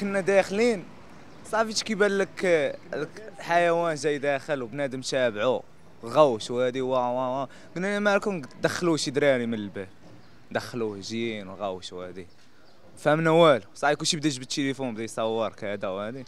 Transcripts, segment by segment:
كنا داخلين صافي كيبان لك الحيوان جاي داخل وبنادم تابعو غوش وهادي وا وا وا قلنا مالكم دخلوا شي دراري من الباب دخلوه جيين وغوش وهادي فهمنا والو صافي كلشي بدا يجبد التليفون بدا يصور كذا وهادي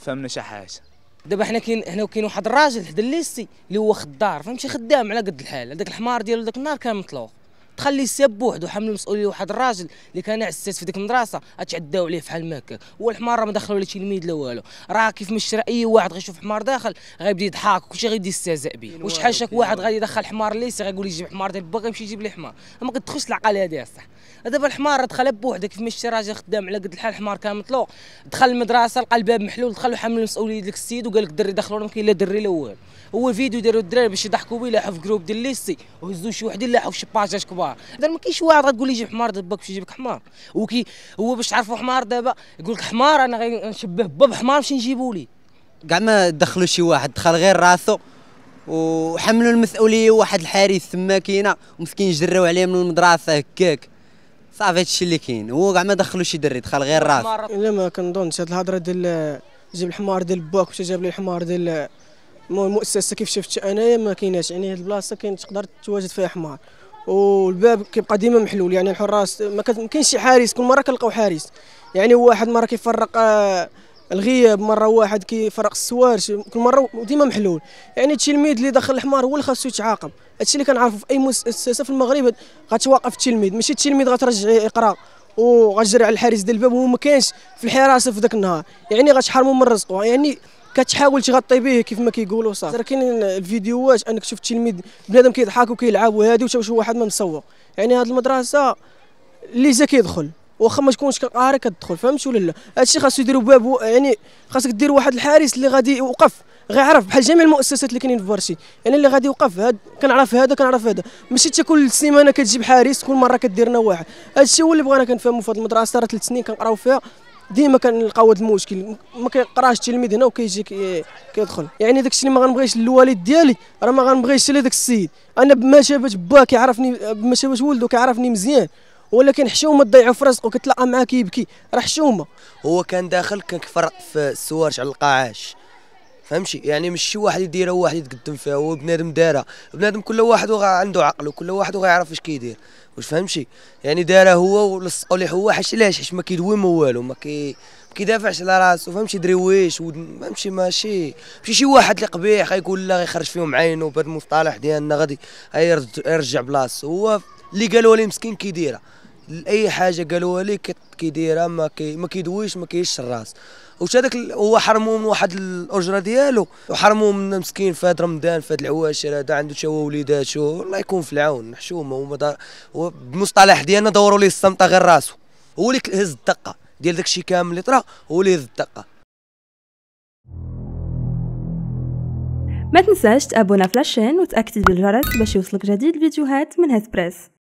فهمنا شي حاجه دابا حنا كاين حنا كاين واحد الراجل حدا الليستي اللي هو خدار فهمتي خدام على قد الحال هذاك الحمار ديالو داك النهار كان مطلوق تخلي الساب بوحدو حمل المسؤوليه لواحد الراجل اللي كان عساس في ديك المدرسه اتعداو عليه فحال ما هكا هو الحمار راه ما دخلوا لا تلميذ لا والو راه كيف مشرا اي واحد غيشوف حمار داخل غيبدا يضحك وكلشي غيبدا يستهزئ به واش حاشاك واحد غادي يدخل حمار ليس غيقول لي جيب حمار ديال باغي يمشي يجيب لي حمار ما كتدخلش العقل هذه صح دابا الحمار دخل بوحدو كيف مشي راجل خدام على قد الحال حمار كان مطلوق دخل المدرسه لقى الباب محلول دخل وحمل المسؤوليه ديك السيد وقال لك الدري دخلوا ما كاين لا دري لا والو هو فيديو داروا الدراري باش يضحكوا به لاحوا في جروب ديال ليسي وهزوا شي وحدين لاحوا في شي باجاج كبار حمار ما كاينش واحد غتقول لي جيب حمار دابا باش يجيب لك حمار وكي هو باش تعرفوا حمار دابا يقول لك حمار انا غنشبه باب حمار باش نجيبو ليه كاع ما دخلوا شي واحد دخل غير راسو وحملوا المسؤوليه واحد الحارس تما كاينه ومسكين جراو عليه من المدرسه هكاك صافي هادشي اللي كاين هو كاع ما دخلوا شي دري دخل غير راس لا ما كنظنش هاد الهضره ديال جيب الحمار ديال باك واش جاب لي الحمار ديال المؤسسه كيف شفت انايا ما كايناش يعني هاد البلاصه كاين تقدر تواجد فيها حمار والباب كيبقى ديما محلول يعني الحراس ما كاينش شي حارس كل مره كنلقاو حارس يعني واحد مره كيفرق آه، الغياب مره واحد كيفرق السوارش كل مره ديما محلول يعني التلميذ اللي دخل الحمار هو اللي خاصو يتعاقب هادشي اللي كنعرفو في اي مؤسسه في المغرب غتوقف التلميذ ماشي التلميذ غترجع يقرا وغتجري على الحارس ديال الباب وهو ما كانش في الحراسه في ذاك النهار يعني غتحرموا من رزقه يعني كتحاول تغطي به كيف ما كيقولوا صافي راه كاينين الفيديوهات انك شفت تلميذ بنادم كيضحك وكيلعب وهادي وتمشي واحد ما مسوق يعني هاد المدرسه اللي جا كيدخل واخا ما تكونش قاري كتدخل فهمت ولا لا هادشي خاصو يديروا باب يعني خاصك دير واحد الحارس اللي غادي يوقف غيعرف بحال جميع المؤسسات اللي كاينين في بورشيد يعني اللي غادي يوقف هاد كنعرف هذا كنعرف هذا ماشي حتى كل سيمانه كتجيب حارس كل مره كدير لنا واحد هادشي هو اللي بغينا كنفهموا في هاد المدرسه راه ثلاث سنين كنقراو فيها ديما كنلقاو هاد المشكل ما كيقراش التلميذ هنا وكيجي كيدخل يعني داكشي اللي ما غنبغيش للوالد ديالي راه ما غنبغيش لذاك السيد انا بما شافت باه كيعرفني بما شافت ولده كيعرفني مزيان ولكن حشومه تضيعوا في رزقه كتلاقى معاه كيبكي راه حشومه هو كان داخل كان كفر في السوارش على القاعاش فهمتي يعني مش شي واحد يديرها واحد يتقدم فيها هو بنادم دارها بنادم كل واحد وغا عنده عقله كل واحد وغيعرف اش كيدير واش فهمتي يعني دارها هو ولصقوا ليه هو حاش علاش حيت ما كيدوي والو ما كي ما كيدافعش على راسو فهمتي درويش فهمتي ماشي ماشي شي واحد اللي قبيح غيقول لا غيخرج فيهم عينو المصطلح ديالنا غادي يرجع بلاصتو هو اللي قالوا ليه مسكين كيديرها اي حاجه قالوها ليه كيديرها ما كي ما كيدويش ما كيش الراس واش هذاك هو حرموه من واحد الاجره ديالو وحرموه من مسكين في هذا رمضان في هذا العواشر هذا عنده تا هو وليداتو الله يكون في العون حشومه هو بمصطلح ديالنا دوروا ليه الصمته غير راسو هو اللي هز الدقه ديال داك الشيء كامل اللي طرا هو اللي هز الدقه ما تنساش تابونا في لاشين وتاكد بالجرس باش يوصلك جديد الفيديوهات من هاد بريس